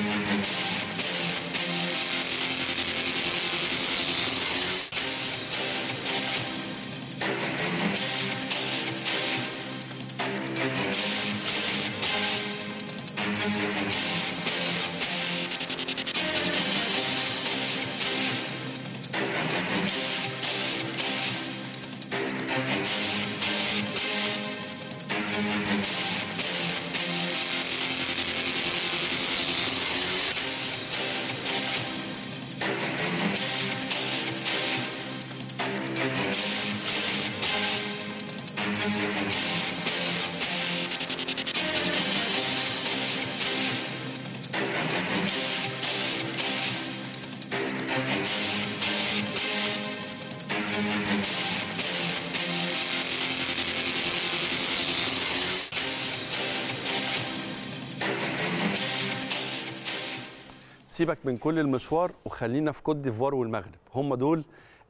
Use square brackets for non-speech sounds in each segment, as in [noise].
Thank you. سيبك من كل المشوار وخلينا في كوت ديفوار والمغرب هم دول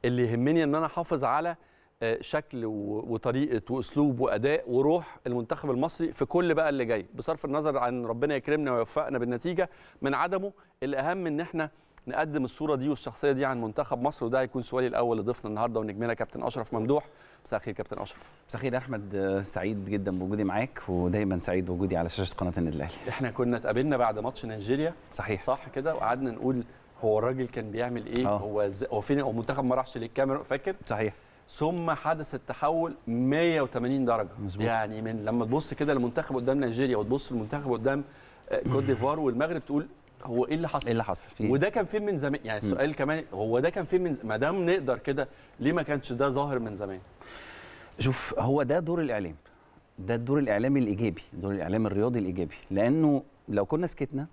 اللي يهمني ان انا احافظ على آه، شكل وطريقه واسلوب واداء وروح المنتخب المصري في كل بقى اللي جاي بصرف النظر عن ربنا يكرمنا ويوفقنا بالنتيجه من عدمه الاهم ان احنا نقدم الصوره دي والشخصيه دي عن منتخب مصر وده هيكون سؤالي الاول لضيفنا النهارده ونجمنا كابتن اشرف ممدوح مساء الخير كابتن اشرف مساء الخير احمد سعيد جدا بوجودي معاك ودايما سعيد بوجودي على شاشه قناه النادي الاهلي احنا كنا اتقابلنا بعد ماتش نيجيريا صحيح صح كده وقعدنا نقول هو الراجل كان بيعمل ايه أوه. هو ز... هو فين هو المنتخب ما راحش للكاميرا فاكر صحيح ثم حدث التحول 180 درجه مزبوط. يعني من لما تبص كده للمنتخب قدام نيجيريا وتبص للمنتخب قدام آه، كوت ديفوار والمغرب تقول هو ايه اللي حصل؟ ايه اللي حصل؟ فيه؟ وده كان فين من زمان؟ يعني السؤال م. كمان هو ده كان فين من ما دام نقدر كده ليه ما كانش ده ظاهر من زمان؟ شوف هو ده دور الاعلام ده الدور الاعلامي الايجابي دور الاعلام الرياضي الايجابي لانه لو كنا سكتنا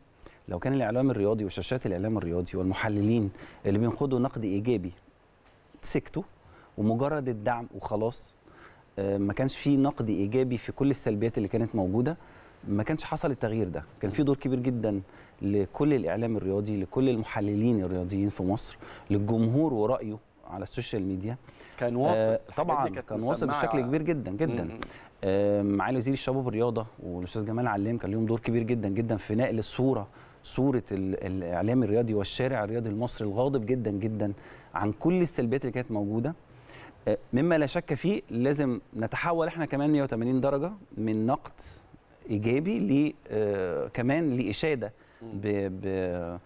لو كان الاعلام الرياضي وشاشات الاعلام الرياضي والمحللين اللي بينقدوا نقد ايجابي سكتوا ومجرد الدعم وخلاص آه، ما كانش في نقد ايجابي في كل السلبيات اللي كانت موجوده ما كانش حصل التغيير ده كان في دور كبير جدا لكل الاعلام الرياضي لكل المحللين الرياضيين في مصر للجمهور ورايه على السوشيال ميديا كان واصل آه طبعا كان واصل بشكل كبير جدا جدا آه معالي وزير الشباب والرياضه والاستاذ جمال علام كان لهم دور كبير جدا جدا في نقل الصوره صوره الاعلام الرياضي والشارع الرياضي المصري الغاضب جدا جدا عن كل السلبيات اللي كانت موجوده آه، مما لا شك فيه لازم نتحول احنا كمان 180 درجه من نقد ايجابي ل آه، كمان لاشاده ب ب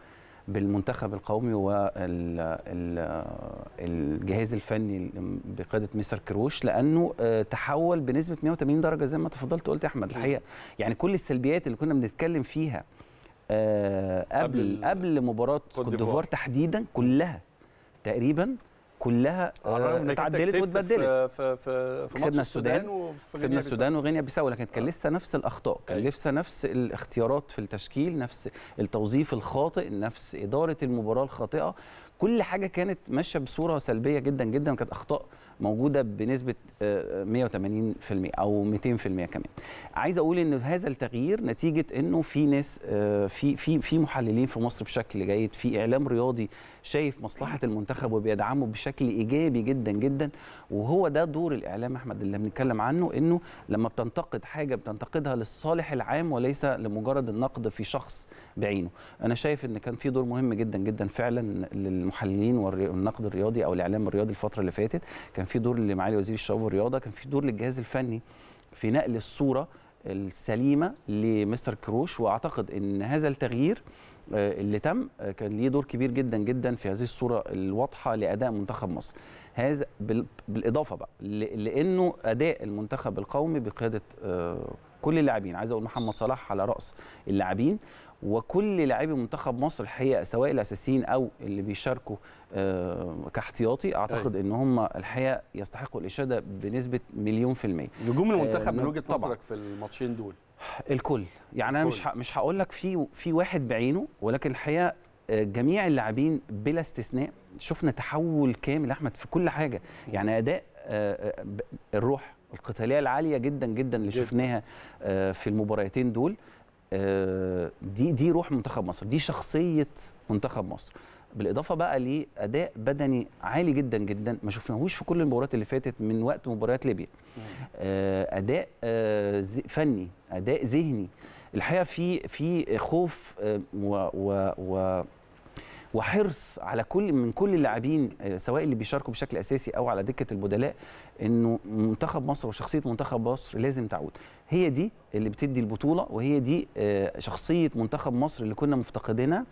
بالمنتخب القومي والجهاز الفني بقياده مستر كروش لانه آه، تحول بنسبه 180 درجه زي ما تفضلت قلت يا احمد الحقيقه يعني كل السلبيات اللي كنا بنتكلم فيها آه، قبل قبل مباراه كوت ديفوار تحديدا كلها تقريبا كلها آه، آه، اتعدلت واتبدلت في في في كسبنا السودان كسبنا السودان وغينيا بيساو لكن كان آه. لسه نفس الاخطاء كان أيوة. لسه نفس الاختيارات في التشكيل نفس التوظيف الخاطئ نفس اداره المباراه الخاطئه كل حاجه كانت ماشيه بصوره سلبيه جدا جدا وكانت اخطاء موجوده بنسبه 180% آه، او 200% كمان عايز اقول ان هذا التغيير نتيجه انه في ناس آه، في في في محللين في مصر بشكل جيد في اعلام رياضي شايف مصلحه المنتخب وبيدعمه بشكل ايجابي جدا جدا وهو ده دور الاعلام احمد اللي بنتكلم عنه انه لما بتنتقد حاجه بتنتقدها للصالح العام وليس لمجرد النقد في شخص بعينه انا شايف ان كان في دور مهم جدا جدا فعلا للمحللين والنقد الرياضي او الاعلام الرياضي الفتره اللي فاتت كان في دور لمعالي وزير الشباب والرياضه كان في دور للجهاز الفني في نقل الصوره السليمه لمستر كروش واعتقد ان هذا التغيير آه، اللي تم آه، كان ليه دور كبير جدا جدا في هذه الصوره الواضحه لاداء منتخب مصر هذا بالاضافه بقى لانه اداء المنتخب القومي بقياده آه، كل اللاعبين عايز اقول محمد صلاح على راس اللاعبين وكل لاعبي منتخب مصر الحقيقه سواء الاساسيين او اللي بيشاركوا آه، كاحتياطي اعتقد أي. أيوة. ان هم الحقيقه يستحقوا الاشاده بنسبه مليون في الميه نجوم آه، المنتخب من وجهه نظرك في الماتشين دول الكل يعني انا مش مش هقول لك في في واحد بعينه ولكن الحقيقه آه، جميع اللاعبين بلا استثناء شفنا تحول كامل احمد في كل حاجه يعني اداء الروح القتاليه العاليه جدا جدا اللي شفناها آه، في المباراتين دول آه، دي دي روح منتخب مصر دي شخصيه منتخب مصر بالاضافه بقى لاداء بدني عالي جدا جدا ما شفناهوش في كل المباريات اللي فاتت من وقت مباريات ليبيا آه، اداء فني اداء ذهني الحقيقه في في خوف و, و, و وحرص على كل من كل اللاعبين آه، سواء اللي بيشاركوا بشكل اساسي او على دكه البدلاء انه منتخب مصر وشخصيه منتخب مصر لازم تعود هي دي اللي بتدي البطوله وهي دي آه، شخصيه منتخب مصر اللي كنا مفتقدينها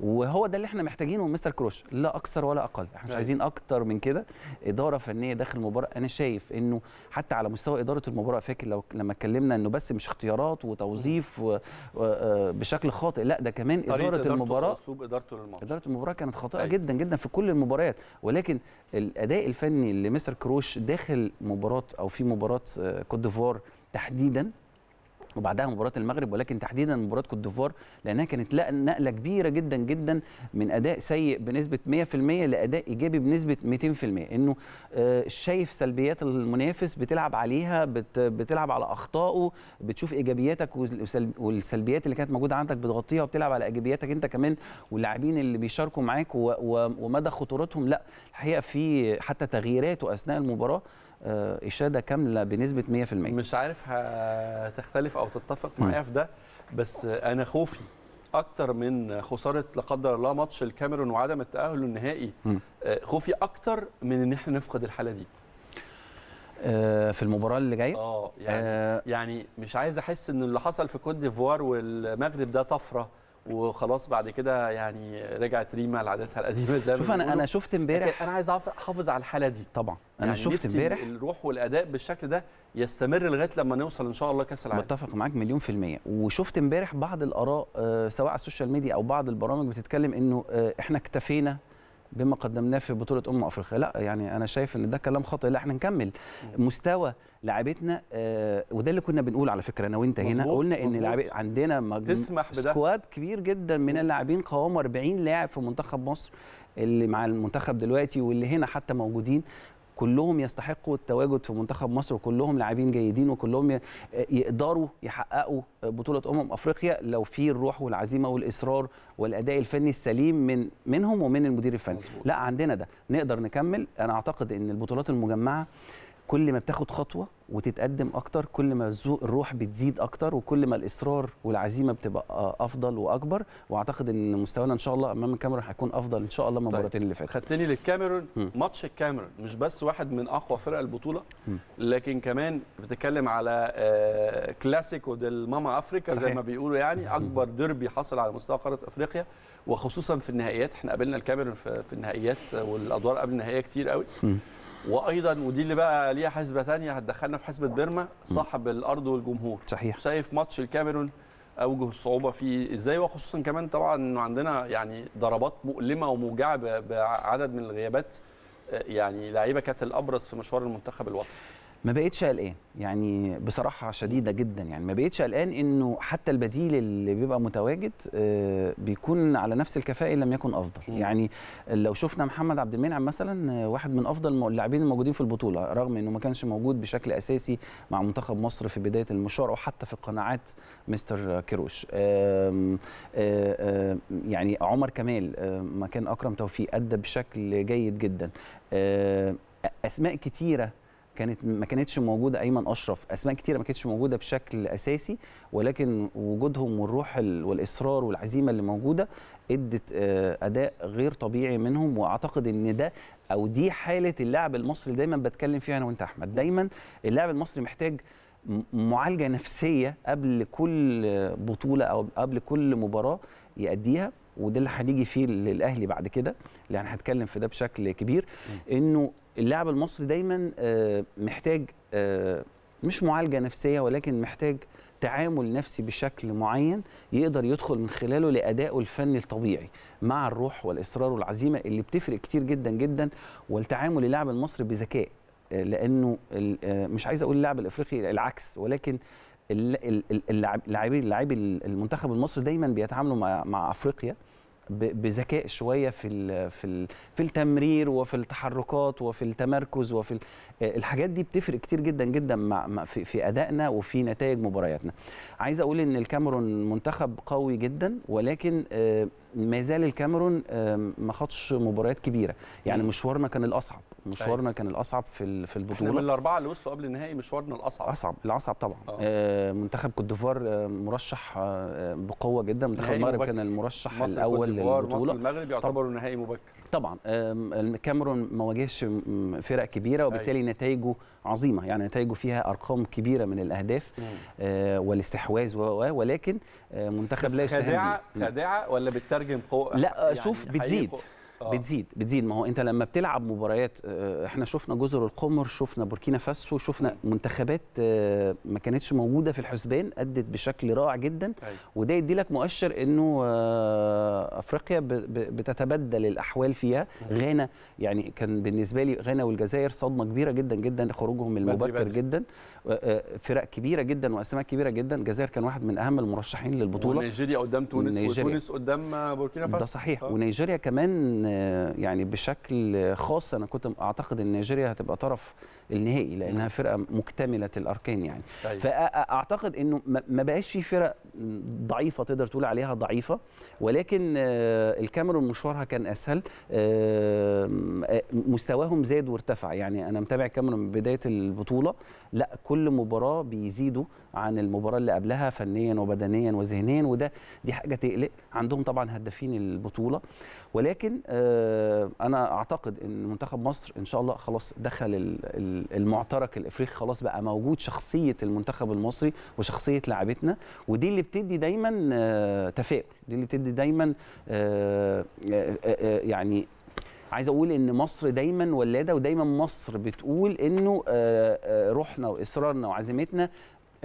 وهو ده اللي احنا محتاجينه من مستر كروش لا اكثر ولا اقل احنا مش أيوة. عايزين اكتر من كده اداره فنيه داخل المباراه انا شايف انه حتى على مستوى اداره المباراه فاكر لو لما اتكلمنا انه بس مش اختيارات وتوظيف و... و... آه، بشكل خاطئ لا ده كمان اداره إدارته المباراه اسلوب ادارته للماتش اداره المباراه كانت خاطئه أيوة. جدا جدا في كل المباريات ولكن الاداء الفني لمستر كروش داخل مباراه او في مباراه آه، كوت ديفوار تحديدا وبعدها مباراة المغرب ولكن تحديدا مباراة كوت ديفوار لأنها كانت نقلة كبيرة جدا جدا من أداء سيء بنسبة 100% لأداء إيجابي بنسبة 200% إنه آه، شايف سلبيات المنافس بتلعب عليها بتلعب على أخطائه بتشوف إيجابياتك والسلبيات اللي كانت موجودة عندك بتغطيها وبتلعب على إيجابياتك أنت كمان واللاعبين اللي بيشاركوا معاك ومدى خطورتهم لا الحقيقة في حتى تغييراته أثناء المباراة آه، اشاده كامله بنسبه 100% مش عارف هتختلف او تتفق معايا في ده بس انا خوفي اكتر من خساره لا قدر الله ماتش الكاميرون وعدم التاهل النهائي آه، خوفي اكتر من ان احنا نفقد الحاله دي آه، في المباراه اللي جايه اه يعني آه يعني مش عايز احس ان اللي حصل في كوت ديفوار والمغرب ده طفره وخلاص بعد كده يعني رجعت ريما لعادتها القديمه زي ما شوف انا انا شفت امبارح انا عايز احافظ على الحاله دي طبعا انا يعني شفت امبارح الروح والاداء بالشكل ده يستمر لغايه لما نوصل ان شاء الله كاس العالم متفق معاك مليون في الميه وشفت امبارح بعض الاراء آه، سواء على السوشيال ميديا او بعض البرامج بتتكلم انه آه، احنا اكتفينا بما قدمناه في بطوله امم افريقيا لا يعني انا شايف ان ده كلام خاطئ لا احنا نكمل مستوى لاعبتنا آه وده اللي كنا بنقول على فكره انا وانت هنا قلنا ان عندنا مج... تسمح بده سكواد كبير جدا من اللاعبين قوام 40 لاعب في منتخب مصر اللي مع المنتخب دلوقتي واللي هنا حتى موجودين كلهم يستحقوا التواجد في منتخب مصر وكلهم لاعبين جيدين وكلهم يقدروا يحققوا بطوله امم افريقيا لو في الروح والعزيمه والاصرار والاداء الفني السليم من منهم ومن المدير الفني مزبوط. لا عندنا ده نقدر نكمل انا اعتقد ان البطولات المجمعه كل ما بتاخد خطوه وتتقدم اكتر كل ما الروح بتزيد اكتر وكل ما الاصرار والعزيمه بتبقى آه، افضل واكبر واعتقد ان مستوانا ان شاء الله امام الكاميرون هيكون افضل ان شاء الله من المباراتين طيب. اللي فاتت خدتني للكاميرون ماتش الكاميرون مش بس واحد من اقوى فرق البطوله م. لكن كمان بتتكلم على آه، كلاسيكو ديل ماما افريكا زي ما بيقولوا يعني اكبر ديربي حصل على مستوى قاره افريقيا وخصوصا في النهائيات احنا قابلنا الكاميرون في النهائيات والادوار قبل النهائيه كتير قوي م. وايضا ودي اللي بقى ليها حسبه ثانيه هتدخلنا في حسبه بيرما صاحب الارض والجمهور صحيح شايف ماتش الكاميرون اوجه الصعوبه فيه ازاي وخصوصا كمان طبعا انه عندنا يعني ضربات مؤلمه وموجعه بعدد من الغيابات آه، يعني لعيبه كانت الابرز في مشوار المنتخب الوطني ما بقتش قلقان يعني بصراحه شديده جدا يعني ما بقتش قلقان انه حتى البديل اللي بيبقى متواجد آه، بيكون على نفس الكفاءه ان لم يكن افضل م. يعني لو شفنا محمد عبد المنعم مثلا آه، واحد من افضل اللاعبين الموجودين في البطوله رغم انه ما كانش موجود بشكل اساسي مع منتخب مصر في بدايه المشوار او حتى في قناعات مستر كيروش آه، يعني عمر كمال مكان اكرم توفيق ادى بشكل جيد جدا اسماء كتيره كانت ما كانتش موجوده ايمن اشرف اسماء كتيره ما كانتش موجوده بشكل اساسي ولكن وجودهم والروح والاصرار والعزيمه اللي موجوده ادت آه، اداء غير طبيعي منهم واعتقد ان ده او دي حاله اللاعب المصري دايما بتكلم فيها انا وانت احمد دايما اللاعب المصري محتاج معالجه نفسيه قبل كل بطوله او قبل كل مباراه يأديها وده اللي هنيجي فيه للاهلي بعد كده اللي هنتكلم في ده بشكل كبير انه اللاعب المصري دايما آه، محتاج آه، مش معالجه نفسيه ولكن محتاج تعامل نفسي بشكل معين يقدر يدخل من خلاله لادائه الفني الطبيعي مع الروح والاصرار والعزيمه اللي بتفرق كتير جدا جدا والتعامل اللاعب المصري بذكاء آه، لانه مش عايز اقول اللاعب الافريقي العكس ولكن اللاعبين لاعبي المنتخب المصري دايما بيتعاملوا مع افريقيا بذكاء شويه في الـ في الـ في التمرير وفي التحركات وفي التمركز وفي آه، الحاجات دي بتفرق كتير جدا جدا مع في, في ادائنا وفي نتائج مبارياتنا عايز اقول ان الكاميرون منتخب قوي جدا ولكن آه، ما زال الكاميرون آه، ما خاضش مباريات كبيره يعني مشوارنا كان الاصعب مشوارنا طيب. كان الاصعب في في البطوله احنا من الاربعه اللي وصلوا قبل النهائي مشوارنا الاصعب اصعب الاصعب طبعا آه, آه، منتخب كوت ديفوار آه، مرشح آه، بقوه جدا منتخب المغرب كان المرشح مصر الاول للبطوله مصر المغرب يعتبروا نهائي مبكر طبعا الكاميرون ما واجهش فرق كبيره وبالتالي أي. أيوه. نتائجه عظيمه يعني نتائجه فيها ارقام كبيره من الاهداف آه والاستحواذ ولكن منتخب لا يستهان خادعه نعم. خادعه ولا بتترجم قوه لا يعني شوف بتزيد آه. بتزيد بتزيد ما هو انت لما بتلعب مباريات آه، احنا شفنا جزر القمر شفنا بوركينا فاسو شفنا منتخبات آه، ما كانتش موجوده في الحسبان ادت بشكل رائع جدا أيوة. وده يدي لك مؤشر انه آه، افريقيا بتتبدل الاحوال فيها أيوة. غانا يعني كان بالنسبه لي غانا والجزائر صدمه كبيره جدا جدا خروجهم المبكر جدا فرق كبيره جدا واسماء كبيره جدا الجزائر كان واحد من اهم المرشحين للبطوله ونيجيريا قدام تونس ونيجيريا. وتونس قدام بوركينا فاسو ده صحيح آه. ونيجيريا كمان آه، يعني بشكل خاص انا كنت اعتقد ان نيجيريا هتبقى طرف النهائي لانها فرقه مكتمله الاركان يعني طيب. فاعتقد انه ما بقاش في فرق ضعيفه تقدر تقول عليها ضعيفه ولكن آه، الكاميرون مشوارها كان اسهل آه، مستواهم زاد وارتفع يعني انا متابع الكاميرون من بدايه البطوله لا كل مباراه بيزيدوا عن المباراه اللي قبلها فنيا وبدنيا وذهنيا وده دي حاجه تقلق عندهم طبعا هدافين البطوله ولكن آه، انا اعتقد ان منتخب مصر ان شاء الله خلاص دخل ال المعترك الافريقي خلاص بقى موجود شخصيه المنتخب المصري وشخصيه لاعبتنا ودي اللي بتدي دايما آه، تفاؤل دي اللي بتدي دايما آه، آه، يعني عايز اقول ان مصر دايما ولاده ودايما مصر بتقول انه روحنا واصرارنا وعزيمتنا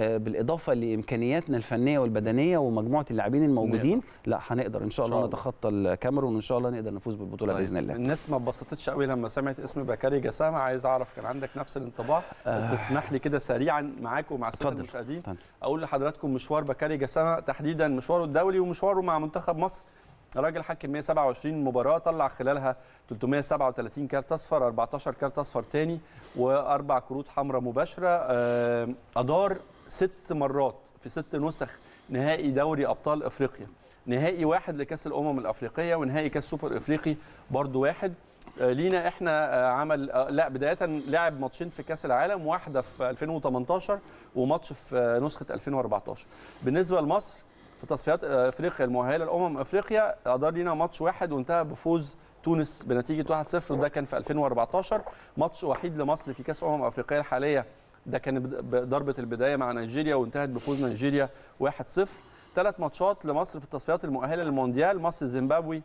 آه، بالاضافه لامكانياتنا الفنيه والبدنيه ومجموعه اللاعبين الموجودين لا هنقدر ان شاء الله نتخطى الكاميرون وان شاء الله نقدر نفوز بالبطوله باذن الله الناس ما اتبسطتش قوي لما سمعت اسم بكاري جسامه عايز اعرف كان عندك نفس الانطباع بس آه. تسمح لي كده سريعا معاك ومع الساده المشاهدين اقول لحضراتكم مشوار بكاري جسامه تحديدا مشواره الدولي ومشواره مع منتخب مصر الراجل حكم 127 مباراه طلع خلالها 337 كارت اصفر 14 كارت اصفر ثاني واربع كروت حمراء مباشره آه، ادار ست مرات في ست نسخ نهائي دوري ابطال افريقيا نهائي واحد لكاس الامم الافريقيه ونهائي كاس سوبر افريقي برضو واحد آه، لينا احنا آه، عمل آه، لا بدايه لعب ماتشين في كاس العالم واحده في 2018 وماتش في نسخه 2014 بالنسبه لمصر في تصفيات افريقيا المؤهله لامم افريقيا ادار لينا ماتش واحد وانتهى بفوز تونس بنتيجه 1-0 وده كان في 2014 ماتش وحيد لمصر في كاس امم افريقيا الحاليه ده كان ضربه البدايه مع نيجيريا وانتهت بفوز نيجيريا 1-0 ثلاث ماتشات لمصر في التصفيات المؤهله للمونديال مصر زيمبابوي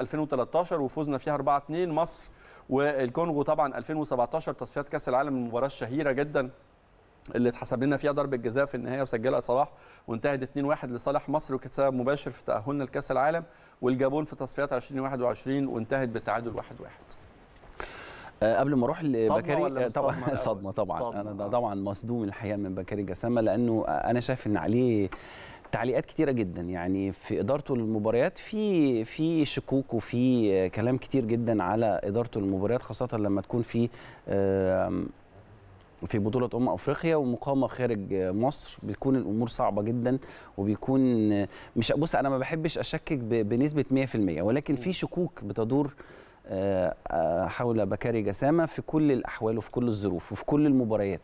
2013 وفوزنا فيها 4-2 مصر والكونغو طبعا 2017 تصفيات كاس العالم المباراه الشهيره جدا اللي اتحسب لنا فيها ضربه جزاء في النهايه وسجلها صلاح وانتهت 2-1 لصالح مصر وكانت سبب مباشر في تاهلنا لكاس العالم والجابون في تصفيات 2021 وانتهت بتعادل 1-1 آه، قبل ما اروح لبكري آه، طبعا صدمه [laughs] طبعا انا آه. طبعا مصدوم الحقيقه من بكري جسامه لانه انا شايف ان عليه تعليقات كتيرة جدا يعني في إدارته للمباريات في في شكوك وفي كلام كتير جدا على إدارته للمباريات خاصة لما تكون في في بطولة أم أفريقيا ومقامة خارج مصر بتكون الأمور صعبة جدا وبيكون مش بص أنا ما بحبش أشكك بنسبة 100% ولكن في شكوك بتدور آه، آه، حول بكاري جسامه في كل الاحوال وفي كل الظروف وفي كل المباريات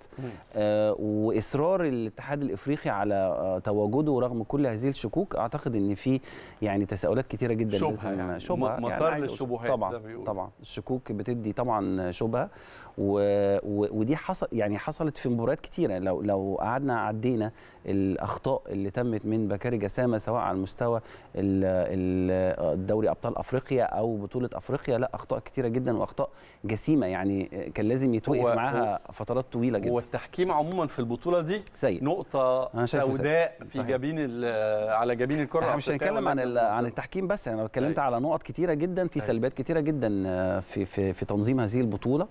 آه، واصرار الاتحاد الافريقي على تواجده رغم كل هذه الشكوك اعتقد ان في يعني تساؤلات كتيره جدا شبهه يعني شبهه يعني مثار يعني للشبهات طبعا طبعا الشكوك بتدي طبعا شبهه و... و... ودي حصل يعني حصلت في مباريات كتيره لو لو قعدنا عدينا الاخطاء اللي تمت من بكاري جسامه سواء على المستوى الدوري ابطال افريقيا او بطوله افريقيا لا اخطاء كتيره جدا واخطاء جسيمه يعني كان لازم يتوقف و... معاها فترات طويله جدا والتحكيم عموما في البطوله دي سيء. نقطه سوداء في جبين على جبين الكره احنا مش هنتكلم عن ال... عن التحكيم بس انا اتكلمت أيوة. على نقط كتيره جدا في أيوة. سلبيات كتيره جدا آه، في في, في تنظيم هذه البطوله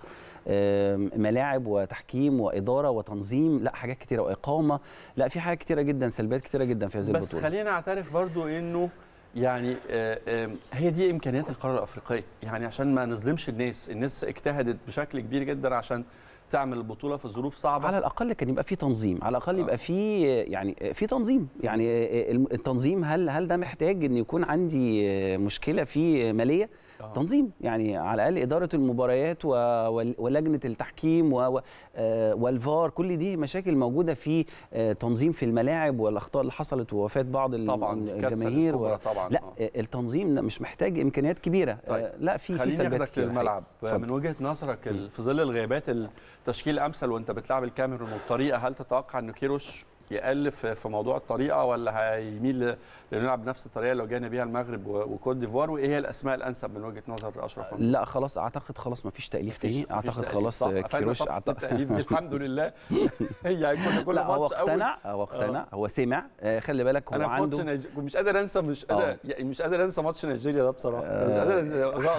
ملاعب وتحكيم واداره وتنظيم لا حاجات كتيره واقامه لا في حاجات كتيره جدا سلبيات كتيره جدا في هذه البطوله بس خلينا اعترف برضو انه يعني آه، هي دي امكانيات القاره الافريقيه يعني عشان ما نظلمش الناس الناس اجتهدت بشكل كبير جدا عشان تعمل البطوله في ظروف صعبه على الاقل كان يبقى في تنظيم على الاقل آه. يبقى في يعني في تنظيم يعني آه، التنظيم هل هل ده محتاج ان يكون عندي مشكله في ماليه آه. تنظيم يعني على الاقل اداره المباريات و... ولجنه التحكيم و... آه، والفار كل دي مشاكل موجوده في آه، تنظيم في الملاعب والاخطاء اللي حصلت ووفاه بعض طبعا الجماهير و... طبعا لا آه. آه، التنظيم مش محتاج امكانيات كبيره طيب. لا في في سلبيات للملعب من وجهه نظرك في ظل الغيابات التشكيل الامثل وانت بتلعب الكاميرون والطريقه هل تتوقع ان كيروش يالف في موضوع الطريقه ولا هيميل لنلعب بنفس الطريقه اللي واجهنا بيها المغرب وكوت ديفوار وايه هي الاسماء الانسب من وجهه نظر اشرف لا خلاص اعتقد خلاص ما فيش تاليف تاني اعتقد خلاص كيروش اعتقد دي [laughs] الحمد لله [laughs] هي هيكون كل ماتش هو اقتنع هو اقتنع آه. هو سمع آه، خلي بالك هو أنا عنده نج... مش قادر انسى مش قادر آه. يعني مش قادر انسى ماتش نيجيريا ده بصراحه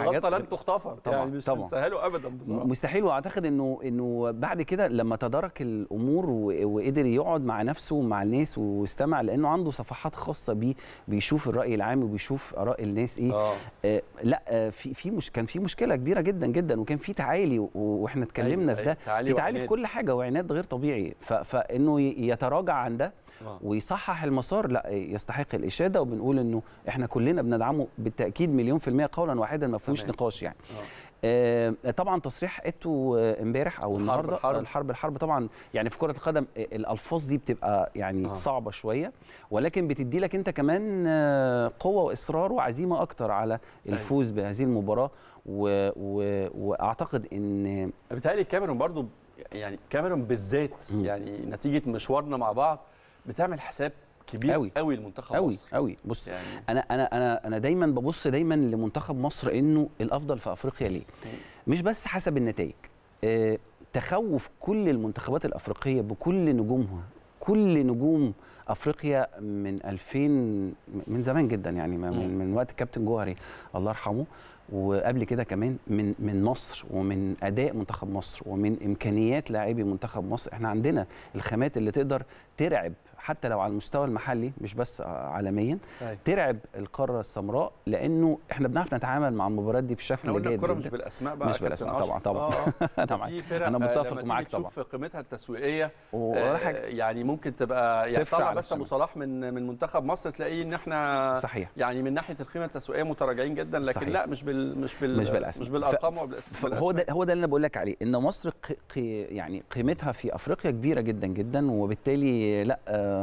غلطه لن تغتفر يعني مش هنساها ابدا بصراحه مستحيل واعتقد انه انه بعد كده لما تدارك الامور وقدر يقعد مع نفسه نفسه مع الناس واستمع لانه عنده صفحات خاصه بيه بيشوف الراي العام وبيشوف اراء الناس ايه آه. آه لا آه في في مش كان في مشكله كبيره جدا جدا وكان في تعالي واحنا اتكلمنا أيوة في ده أيوة، تعالي في تعالي في كل حاجه وعناد غير طبيعي فانه يتراجع عن ده آه. ويصحح المسار لا يستحق الاشاده وبنقول انه احنا كلنا بندعمه بالتاكيد مليون في الميه قولا واحدا ما فيهوش نقاش يعني آه. آه، طبعا تصريح اتو آه، امبارح او النهارده الحرب الحرب الحرب طبعا يعني في كره القدم آه، الالفاظ دي بتبقى يعني آه. صعبه شويه ولكن بتدي لك انت كمان قوه واصرار وعزيمه اكتر على أيوة. الفوز بهذه المباراه و... و... واعتقد ان بتهيألي كاميرون برضو يعني كاميرون بالذات يعني نتيجه مشوارنا مع بعض بتعمل حساب كبير قوي قوي المنتخب قوي مصر قوي بص يعني انا انا انا انا دايما ببص دايما لمنتخب مصر انه الافضل في افريقيا ليه مش بس حسب النتائج آه تخوف كل المنتخبات الافريقيه بكل نجومها كل نجوم افريقيا من 2000 من زمان جدا يعني من, من وقت كابتن جوهري الله يرحمه وقبل كده كمان من من مصر ومن اداء منتخب مصر ومن امكانيات لاعبي منتخب مصر احنا عندنا الخامات اللي تقدر ترعب حتى لو على المستوى المحلي مش بس آه، عالميا أي. ترعب القاره السمراء لانه احنا بنعرف نتعامل مع المباريات دي بشكل جيد الكره مش بالاسماء بقى مش بالاسماء طبعا طبعا آه، [laughs] طبعا انا متفق معاك طبعا تشوف قيمتها التسويقيه آه يعني ممكن تبقى يعني طلع بس ابو صلاح من من منتخب مصر تلاقيه ان احنا صحيح يعني من ناحيه القيمه التسويقيه متراجعين جدا لكن صحيح. لا مش بال مش بال مش بالاسماء مش بالارقام ف... وبالاسماء هو ده هو ده اللي انا بقول لك عليه ان مصر قي يعني قيمتها في افريقيا كبيره جدا جدا وبالتالي لا آه،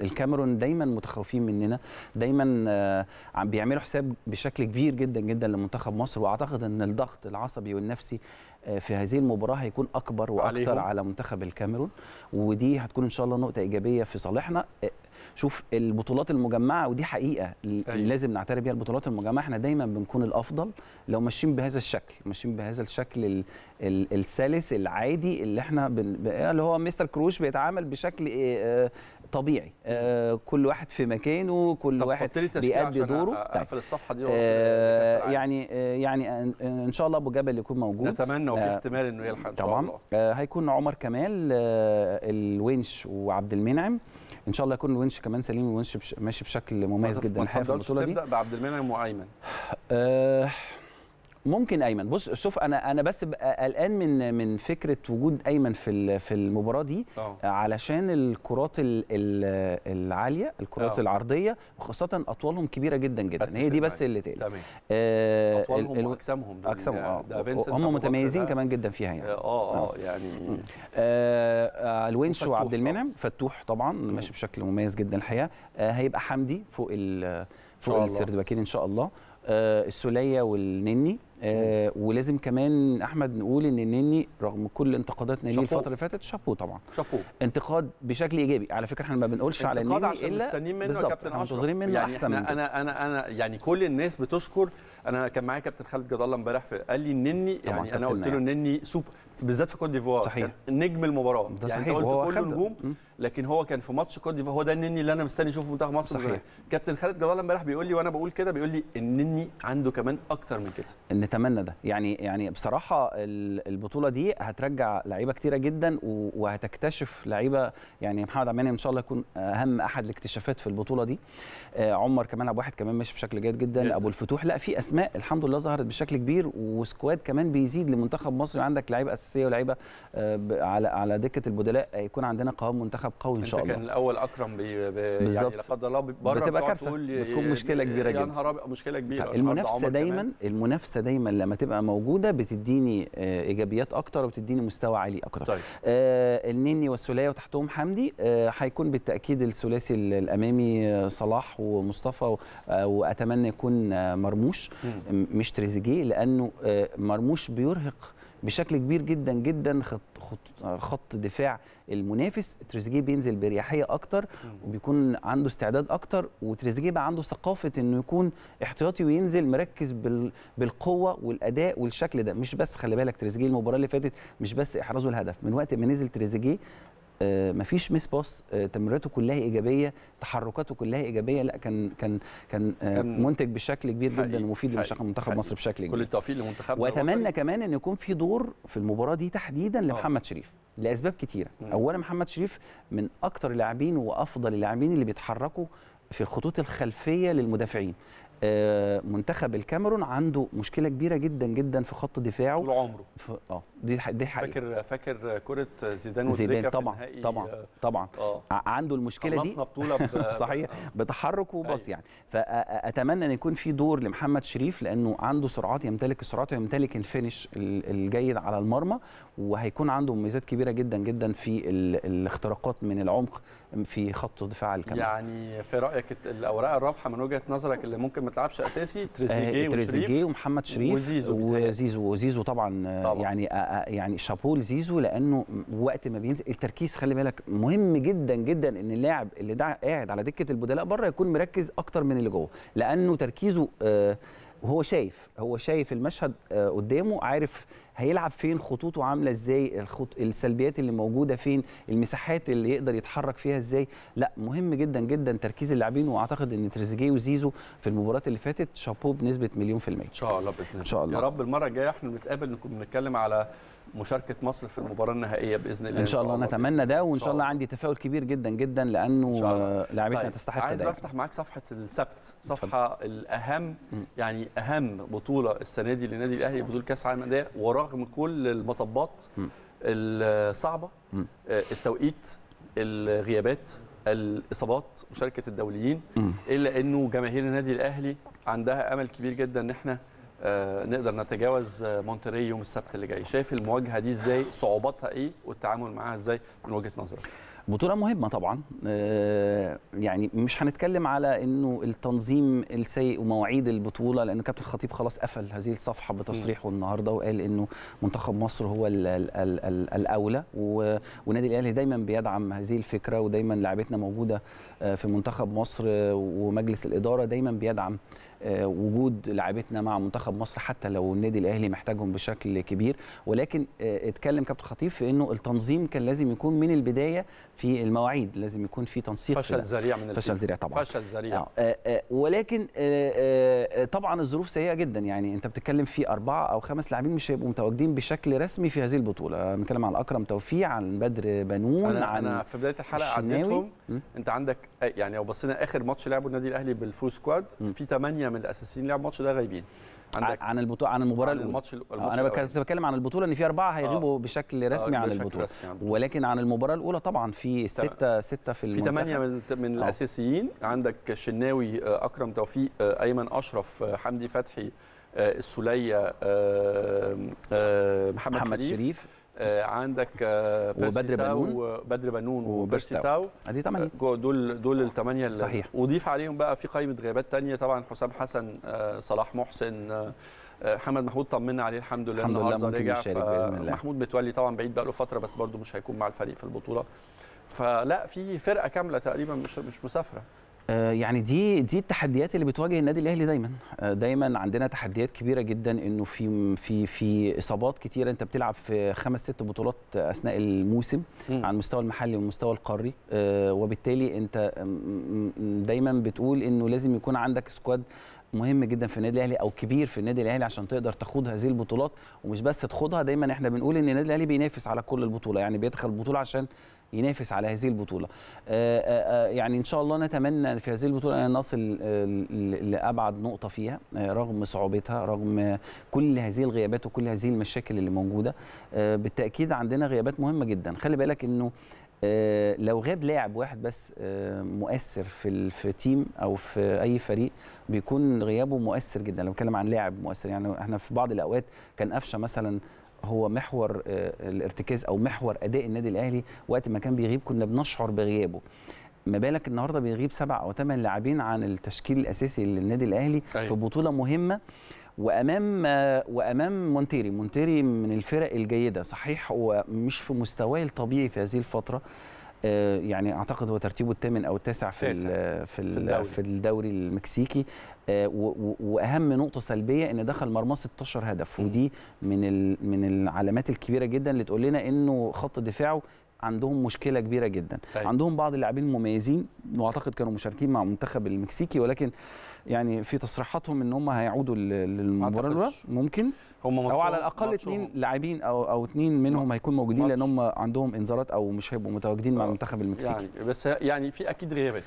الكاميرون دايما متخوفين مننا دايما آه، بيعملوا حساب بشكل كبير جدا جدا لمنتخب مصر واعتقد ان الضغط العصبي والنفسي آه، في هذه المباراه هيكون اكبر واكثر على منتخب الكاميرون ودي هتكون ان شاء الله نقطه ايجابيه في صالحنا آه، شوف البطولات المجمعه ودي حقيقه أيوة. لازم نعترف بيها البطولات المجمعه احنا دايما بنكون الافضل لو ماشيين بهذا الشكل ماشيين بهذا الشكل السلس العادي اللي احنا اللي هو مستر كروش بيتعامل بشكل طبيعي آه كل واحد في مكانه كل واحد بيأدي دوره طيب. اقفل الصفحه دي آه يعني آه يعني ان شاء الله ابو جبل يكون موجود نتمنى وفي آه، احتمال انه يلحق ان شاء طبعا الله آه هيكون عمر كمال آه الونش وعبد المنعم ان شاء الله يكون الونش كمان سليم والونش ماشي بشكل مميز جدا الحقيقه البطوله دي تبدا بعبد المنعم وايمن آه ممكن ايمن بص شوف انا انا بس قلقان من من فكره وجود ايمن في في المباراه دي أوه. علشان الكرات العاليه الكرات أوه. العرضيه وخاصه اطوالهم كبيره جدا جدا هي دي بس اللي تقلق تمام آه اطوالهم واجسامهم اجسامهم اه هم متميزين كمان جدا فيها يعني اه اه, آه،, آه. يعني آه الونش وعبد المنعم فتوح طبعا ماشي بشكل مميز جدا الحقيقه آه هيبقى حمدي فوق فوق السردباكين ان شاء الله آه، السوليه والنني آه ولازم كمان احمد نقول ان النني رغم كل انتقاداتنا ليه الفتره اللي فاتت شابوه طبعا شابوه انتقاد بشكل ايجابي على فكره احنا ما بنقولش على النني الا مستنيين منه يا كابتن منتظرين منه يعني احسن من انا انا انا يعني كل الناس بتشكر انا كان معايا كابتن خالد جد الله امبارح قال لي النني يعني انا قلت له النني سوبر بالذات في كوت ديفوار صحيح نجم المباراه ده يعني صحيح. يعني قلت كله نجوم لكن هو كان في ماتش كوت ديفوار هو ده النني اللي انا مستني اشوفه في منتخب مصر صحيح كابتن خالد جلال امبارح بيقول لي وانا بقول كده بيقول لي النني عنده كمان اكتر من كده نتمنى ده يعني يعني بصراحه البطوله دي هترجع لعيبه كتيره جدا وهتكتشف لعيبه يعني محمد عماني ان شاء الله يكون اهم احد الاكتشافات في البطوله دي آه، عمر كمان عبد الواحد كمان ماشي بشكل جيد جدا ابو الفتوح لا في اسماء الحمد لله ظهرت بشكل كبير وسكواد كمان بيزيد لمنتخب مصر عندك لعيبه اساسيه ولعيبه آه، على على دكه البدلاء يكون عندنا قوام منتخب قوي ان شاء الله كان الاول اكرم بي بي يعني لا قدر الله بره بتبقى كارثه بتكون مشكله كبيره جدا يا نهار مشكله كبيره المنافسه دايما المنافسه دايما دايما لما تبقى موجوده بتديني آه، ايجابيات اكتر وبتديني مستوى عالي اكتر طيب. آه النني والسوليه وتحتهم حمدي آه، هيكون آه بالتاكيد الثلاثي الامامي آه، صلاح ومصطفى آه واتمنى يكون مرموش مم. مش تريزيجيه لانه آه مرموش بيرهق بشكل كبير جدا جدا خط خط دفاع المنافس تريزيجيه بينزل باريحيه اكتر وبيكون عنده استعداد اكتر وتريزيجيه بقى عنده ثقافه انه يكون احتياطي وينزل مركز بالقوه والاداء والشكل ده مش بس خلي بالك تريزيجيه المباراه اللي فاتت مش بس احرازه الهدف من وقت ما نزل تريزيجيه آه، مفيش ميس باس آه، تمريراته كلها ايجابيه تحركاته كلها ايجابيه لا كان كان كان آه، منتج بشكل كبير جدا ومفيد لمنتخب مصر بشكل كبير كل التوفيق لمنتخبنا واتمنى كمان ان يكون في دور في المباراه دي تحديدا لمحمد شريف لاسباب كتيره اولا محمد شريف من اكثر اللاعبين وافضل اللاعبين اللي بيتحركوا في الخطوط الخلفيه للمدافعين منتخب الكاميرون عنده مشكله كبيره جدا جدا في خط دفاعه طول عمره اه دي دي حقيقة. فاكر فاكر كره زيدان زيدان طبعا طبعا طبعا آه. عنده المشكله دي بطوله [laughs] صحيح بتحرك وباص أيوه. يعني فاتمنى ان يكون في دور لمحمد شريف لانه عنده سرعات يمتلك السرعات ويمتلك الفينش الجيد على المرمى وهيكون عنده مميزات كبيره جدا جدا في الاختراقات من العمق في خط دفاع الكاميرا يعني في رايك الاوراق الرابحه من وجهه نظرك اللي ممكن ما تلعبش اساسي تريزيجيه آه وشريف تريزيجيه ومحمد شريف وزيزو وزيزو وزيزو طبعا, طبعا. يعني يعني شابوه لزيزو لانه وقت ما بينزل التركيز خلي بالك مهم جدا جدا ان اللاعب اللي ده قاعد على دكه البدلاء بره يكون مركز اكتر من اللي جوه لانه تركيزه آه هو شايف هو شايف المشهد آه، قدامه عارف هيلعب فين خطوطه عامله ازاي الخط... السلبيات اللي موجوده فين المساحات اللي يقدر يتحرك فيها ازاي لا مهم جدا جدا تركيز اللاعبين واعتقد ان تريزيجيه وزيزو في المباراه اللي فاتت شابوه بنسبه مليون في الميه ان شاء الله باذن الله يا رب المره الجايه احنا بنتقابل نكون بنتكلم على مشاركه مصر في المباراه النهائيه باذن الله ان شاء الله نتمنى ده وان شاء الله عندي تفاؤل كبير جدا جدا لانه لاعبتنا طيب. تستحق ده عايز افتح معاك صفحه السبت صفحه م. الاهم يعني اهم بطوله السنه دي للنادي الاهلي بطوله كاس العالم الانديه ورغم كل المطبات الصعبه آه، التوقيت الغيابات الاصابات مشاركه الدوليين الا انه جماهير النادي الاهلي عندها امل كبير جدا ان احنا آه، نقدر نتجاوز آه، مونتري يوم السبت اللي جاي شايف المواجهه دي ازاي صعوباتها ايه والتعامل معاها ازاي من وجهه نظرك بطوله مهمه طبعا آه، يعني مش هنتكلم على انه التنظيم السيء ومواعيد البطوله لان كابتن خطيب خلاص قفل هذه الصفحه بتصريحه النهارده وقال انه منتخب مصر هو الـ الـ الـ الـ الاولى ونادي الاهلي دايما بيدعم هذه الفكره ودايما لعبتنا موجوده في منتخب مصر ومجلس الاداره دايما بيدعم آه، وجود لاعبتنا مع منتخب مصر حتى لو النادي الاهلي محتاجهم بشكل كبير ولكن آه، اتكلم كابتن خطيب في انه التنظيم كان لازم يكون من البدايه في المواعيد لازم يكون في تنسيق فشل ذريع من فشل ذريع طبعا فشل ذريع آه آه آه ولكن آه، طبعا الظروف سيئه جدا يعني انت بتتكلم في اربعه او خمس لاعبين مش هيبقوا متواجدين بشكل رسمي في هذه البطوله بنتكلم عن اكرم توفيق عن بدر بنون أنا عن انا في بدايه الحلقه عديتهم انت عندك يعني لو بصينا اخر ماتش لعبه النادي الاهلي بالفول سكواد في 8 من الاساسيين لعب الماتش ده غايبين عندك عن البطوله عن المباراه عن الماتش الاول انا كنت بتكلم عن البطوله ان في اربعه آه. هيغيبوا آه. بشكل رسمي آه. عن البطوله عن ولكن عن المباراه الاولى طبعا في سته سته في المنتخب في ثمانيه من, من آه. الاساسيين عندك شناوي آه، اكرم توفيق آه، ايمن اشرف حمدي فتحي السوليه محمد, محمد شريف, شريف. آه، عندك آه، وبدر بنون وبدر آه، بنون وبيرسي تاو ادي ثمانيه دول دول الثمانيه صحيح وضيف عليهم بقى في قائمه غيابات ثانيه طبعا حسام حسن صلاح محسن محمد محمود طمنا عليه الحمد لله الحمد لله باذن رجع محمود متولي طبعا بعيد بقى له فتره بس برده مش هيكون مع الفريق في البطوله فلا في فرقه كامله تقريبا مش مش مسافره آه، يعني دي دي التحديات اللي بتواجه النادي الاهلي دايما آه، دايما عندنا تحديات كبيره جدا انه في في في اصابات كتيره انت بتلعب في خمس ست بطولات اثناء الموسم م. على المستوى المحلي والمستوى القاري آه، وبالتالي انت دايما بتقول انه لازم يكون عندك سكواد مهم جدا في النادي الاهلي او كبير في النادي الاهلي عشان تقدر تخوض هذه البطولات ومش بس تخوضها دايما احنا بنقول ان النادي الاهلي بينافس على كل البطوله يعني بيدخل البطوله عشان ينافس على هذه البطوله آآ آه، آآ آه، آه، يعني ان شاء الله نتمنى في هذه البطوله ان نصل لابعد نقطه فيها رغم صعوبتها رغم كل هذه الغيابات وكل هذه المشاكل اللي موجوده بالتاكيد عندنا غيابات مهمه جدا خلي بالك انه آه، لو غاب لاعب واحد بس آه، مؤثر في في تيم او في اي فريق بيكون غيابه مؤثر جدا لو بتكلم عن لاعب مؤثر يعني احنا في بعض الاوقات كان قفشه مثلا هو محور آه، الارتكاز او محور اداء النادي الاهلي وقت ما كان بيغيب كنا بنشعر بغيابه ما بالك النهارده بيغيب سبع او ثمان لاعبين عن التشكيل الاساسي للنادي الاهلي أيوة. في بطوله مهمه وامام وامام مونتيري مونتيري من الفرق الجيده صحيح هو مش في مستواه الطبيعي في هذه الفتره آه، يعني اعتقد هو ترتيبه الثامن او التاسع في الـ في الـ في الدوري المكسيكي آه، واهم نقطه سلبيه ان دخل مرماه 16 هدف ودي من من العلامات الكبيره جدا اللي تقول لنا انه خط دفاعه عندهم مشكله كبيره جدا طيب. عندهم بعض اللاعبين المميزين واعتقد كانوا مشاركين مع المنتخب المكسيكي ولكن يعني في تصريحاتهم ان هم هيعودوا للمباراه ممكن هم او على الاقل اثنين لاعبين او او اثنين منهم هيكون موجودين لان هم عندهم انذارات او مش هيبقوا متواجدين مع المنتخب آه. المكسيكي يعني بس يعني في اكيد غيابات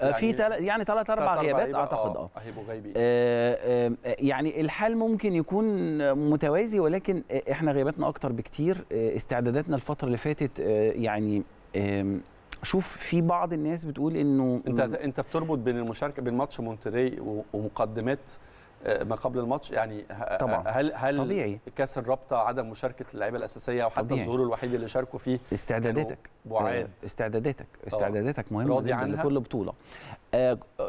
آه، في تل... يعني ثلاث يعني اربع غيابات آه، اعتقد اه هيبقوا غايبين آه، يعني الحال ممكن يكون متوازي ولكن احنا غياباتنا اكتر بكتير استعداداتنا الفتره اللي فاتت يعني شوف في بعض الناس بتقول انه انت انت بتربط بين المشاركه بين ماتش مونتري ومقدمات آه، ما قبل الماتش يعني آه، طبعا هل هل طبيعي. كاس الرابطه عدم مشاركه اللعيبه الاساسيه او حتى الظهور الوحيد اللي شاركوا فيه استعداداتك بعاد آه، استعداداتك استعداداتك مهمه جدا عنها. لكل بطوله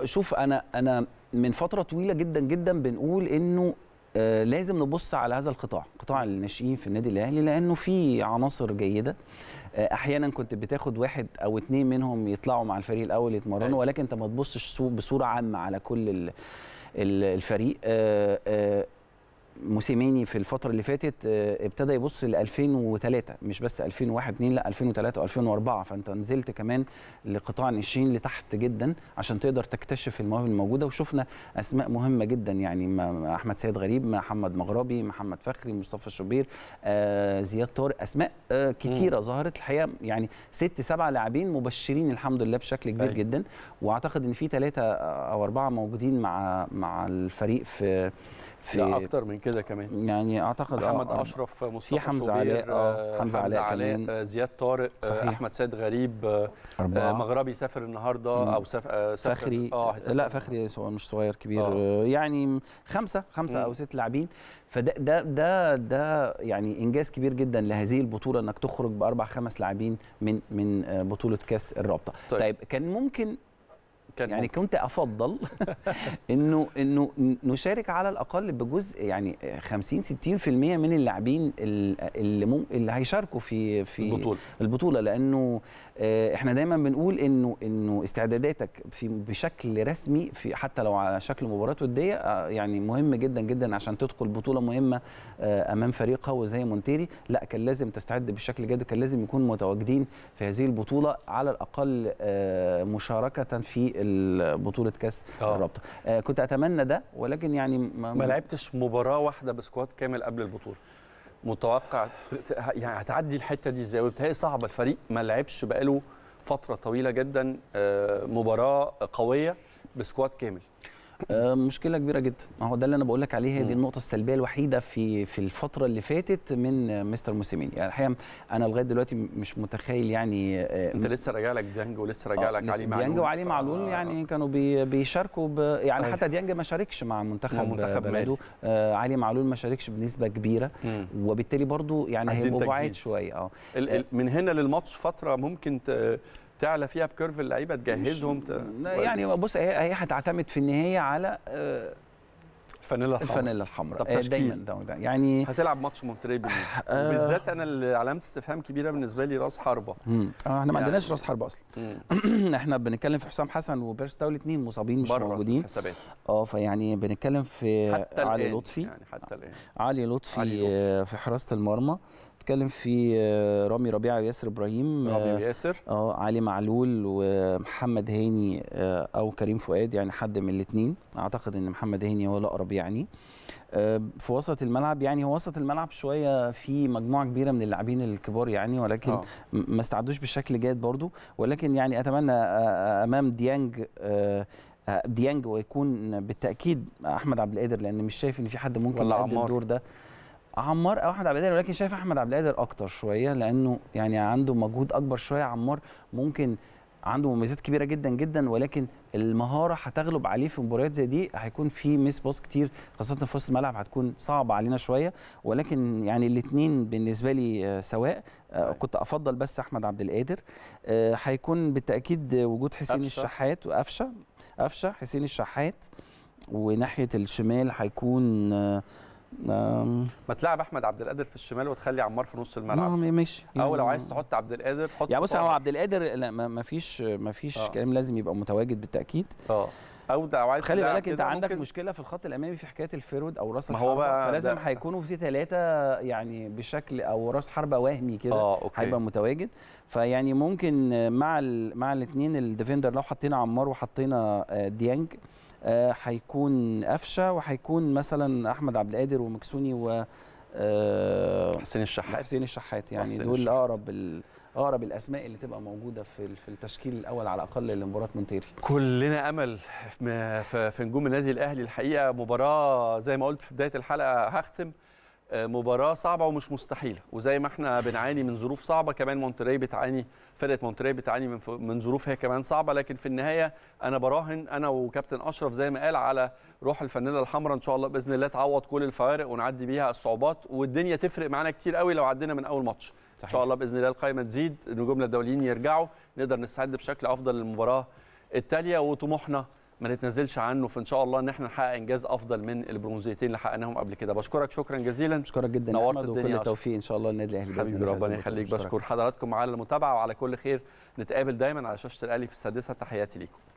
شوف انا انا من فتره طويله جدا جدا بنقول انه لازم نبص على هذا القطاع قطاع الناشئين في النادي الاهلي لانه في عناصر جيده احيانا كنت بتاخد واحد او اثنين منهم يطلعوا مع الفريق الاول يتمرنوا أيوة. ولكن انت ما تبصش بصوره عامه على كل الفريق آه، آه، موسيماني في الفتره اللي فاتت آه، ابتدى يبص ل 2003 مش بس 2001 2 لا 2003 و2004 فانت نزلت كمان لقطاع الناشئين لتحت جدا عشان تقدر تكتشف المواهب الموجوده وشفنا اسماء مهمه جدا يعني احمد سيد غريب محمد مغربي محمد فخري مصطفى شوبير آه، زياد طارق اسماء كثيره آه، كتيره م. ظهرت الحقيقه يعني ست سبع لاعبين مبشرين الحمد لله بشكل كبير أي. جدا واعتقد ان في ثلاثه او اربعه موجودين مع مع الفريق في في لا اكتر من كده كمان يعني اعتقد محمد آه،, آه اشرف مصطفى في حمزه علاء آه،, آه حمزه علاء كمان آه زياد طارق آه، صحيح. احمد سيد غريب آه مغربي سافر النهارده مم. او سافر آه فخري آه لا فخري مش صغير كبير آه. يعني خمسه خمسه مم. او ست لاعبين فده ده ده ده يعني انجاز كبير جدا لهذه البطوله انك تخرج باربع خمس لاعبين من من بطوله كاس الرابطه طيب, طيب كان ممكن كان يعني ممكن. كنت افضل [laughs] انه انه نشارك على الاقل بجزء يعني 50 60% من اللاعبين اللي مم اللي هيشاركوا في في البطوله البطوله لانه آه، احنا دايما بنقول انه انه استعداداتك في بشكل رسمي في حتى لو على شكل مباراه وديه آه، يعني مهم جدا جدا عشان تدخل بطوله مهمه آه، امام فريق قوي زي مونتيري لا كان لازم تستعد بشكل جيد وكان لازم يكون متواجدين في هذه البطوله على الاقل مشاركه في بطوله كاس أوه. الرابطه آه كنت اتمنى ده ولكن يعني ما, ما لعبتش مباراه واحده بسكواد كامل قبل البطوله متوقع يعني هتعدي الحته دي ازاي وبتهيألي صعبه الفريق ما لعبش بقاله فتره طويله جدا آه، مباراه قويه بسكواد كامل آه، مشكله كبيره جدا ما هو ده اللي انا بقول لك عليه هي دي النقطه السلبيه الوحيده في في الفتره اللي فاتت من مستر موسيميني يعني الحقيقه انا لغايه دلوقتي مش متخيل يعني آه، انت لسه راجع لك ديانج ولسه راجع آه، لك علي معلول ديانج وعلي معلول آه يعني كانوا بي بيشاركوا ب يعني أيه. حتى ديانج ما شاركش مع منتخب منتخب بلده آه علي معلول ما شاركش بنسبه كبيره وبالتالي برضو يعني هيبقوا بعيد شويه اه من هنا للماتش فتره ممكن ت... تعلى فيها بكيرف اللعيبه تجهزهم ت... يعني بص هي هي هتعتمد في النهايه على الفانيلا آه، الحمراء الفانيلا الحمراء طب آه، تشكيل دايما يعني هتلعب ماتش مونتريبي آه وبالذات انا اللي علامه استفهام كبيره بالنسبه لي راس حربه آه احنا يعني ما عندناش راس حربه اصلا [clears throat] احنا بنتكلم في حسام حسن وبيرس تاو اثنين مصابين مش موجودين اه فيعني بنتكلم في علي لطفي يعني حتى الان علي لطفي, علي لطفي آه، في حراسه المرمى بتكلم في آه، رامي ربيعه وياسر ابراهيم رامي آه، وياسر اه علي معلول ومحمد هاني آه، او كريم فؤاد يعني حد من الاثنين اعتقد ان محمد هاني هو الاقرب يعني في وسط الملعب يعني هو وسط الملعب شويه في مجموعه كبيره من اللاعبين الكبار يعني ولكن أوه. ما استعدوش بشكل جيد برضو ولكن يعني اتمنى امام ديانج ديانج ويكون بالتاكيد احمد عبد القادر لان مش شايف ان في حد ممكن يقدم الدور ده عمار او احمد عبد القادر ولكن شايف احمد عبد القادر اكتر شويه لانه يعني عنده مجهود اكبر شويه عمار ممكن عنده مميزات كبيره جدا جدا ولكن المهاره هتغلب عليه في مباريات زي دي هيكون في ميس باص كتير خاصه في وسط الملعب هتكون صعبه علينا شويه ولكن يعني الاثنين بالنسبه لي آه، سواء آه، طيب. كنت افضل بس احمد عبد القادر آه، هيكون بالتاكيد وجود حسين أفشا. الشحات وقفشه قفشه حسين الشحات وناحيه الشمال هيكون ما تلعب احمد عبد القادر في الشمال وتخلي عمار في نص الملعب نعم ماشي او لو يعني عايز تحط عبد القادر حط يعني بص هو عبد القادر ما فيش ما فيش آه. كلام لازم يبقى متواجد بالتاكيد اه او لو عايز خلي بالك انت عندك ممكن... مشكله في الخط الامامي في حكايه الفيرود او راس الحربه بقى فلازم هيكونوا في ثلاثه يعني بشكل او راس حربه وهمي كده آه، هيبقى متواجد فيعني ممكن مع مع الاثنين الديفندر لو حطينا عمار وحطينا آه، ديانج آه، هيكون قفشه وهيكون مثلا احمد عبد القادر ومكسوني و آه، حسين الشحات حسين الشحات يعني دول دول اقرب اقرب الاسماء اللي تبقى موجوده في في التشكيل الاول على الاقل لمباراه مونتيري كلنا امل في نجوم النادي الاهلي الحقيقه مباراه زي ما قلت في بدايه الحلقه هختم آه، مباراه صعبه ومش مستحيله وزي ما احنا بنعاني من ظروف صعبه كمان مونتري بتعاني فرقه مونتري بتعاني من من ظروف هي كمان صعبه لكن في النهايه انا براهن انا وكابتن اشرف زي ما قال على روح الفنانة الحمراء ان شاء الله باذن الله تعوض كل الفوارق ونعدي بيها الصعوبات والدنيا تفرق معانا كتير قوي لو عدينا من اول ماتش صحيح. ان شاء الله باذن الله القائمه تزيد نجومنا الدوليين يرجعوا نقدر نستعد بشكل افضل للمباراه التاليه وطموحنا ما نتنزلش عنه فان شاء الله ان احنا نحقق انجاز افضل من البرونزيتين اللي حققناهم قبل كده بشكرك شكرا جزيلا بشكرك جدا نورت الدنيا وكل التوفيق ان شاء الله للنادي الاهلي حبيبي ربنا يخليك بشكر حضراتكم على المتابعه وعلى كل خير نتقابل دايما على شاشه الاهلي في السادسه تحياتي ليكم